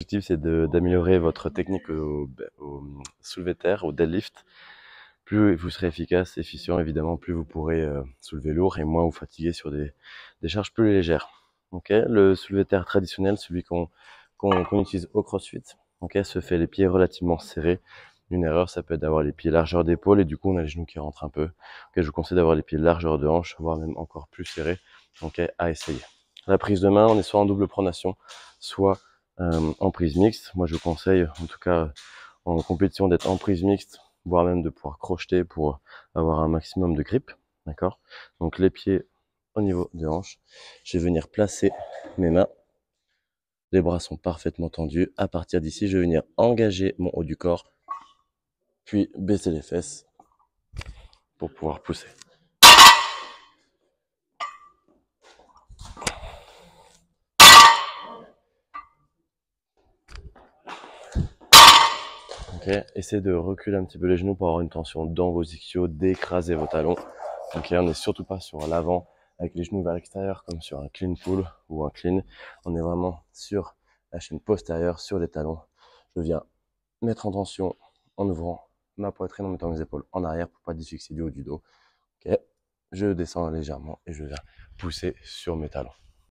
L'objectif, c'est d'améliorer votre technique au, au soulevé terre, au deadlift. Plus vous serez efficace, efficient, évidemment, plus vous pourrez euh, soulever lourd et moins vous fatiguer sur des, des charges plus légères. Okay le soulevé terre traditionnel, celui qu'on utilise au crossfit, okay se fait les pieds relativement serrés. Une erreur, ça peut être d'avoir les pieds largeur d'épaule et du coup, on a les genoux qui rentrent un peu. Okay je vous conseille d'avoir les pieds largeur de hanche, voire même encore plus serrés. à essayer. La prise de main, on est soit en double pronation, soit euh, en prise mixte. Moi, je conseille, en tout cas, en compétition, d'être en prise mixte, voire même de pouvoir crocheter pour avoir un maximum de grip. D'accord Donc, les pieds au niveau des hanches. Je vais venir placer mes mains. Les bras sont parfaitement tendus. À partir d'ici, je vais venir engager mon haut du corps, puis baisser les fesses pour pouvoir pousser. ok Essayez de reculer un petit peu les genoux pour avoir une tension dans vos ischios, d'écraser vos talons. Ok, on n'est surtout pas sur l'avant avec les genoux vers l'extérieur comme sur un clean pull ou un clean. On est vraiment sur la chaîne postérieure, sur les talons. Je viens mettre en tension en ouvrant ma poitrine en mettant mes épaules en arrière pour pas défixer du haut du dos. Ok, je descends légèrement et je viens pousser sur mes talons.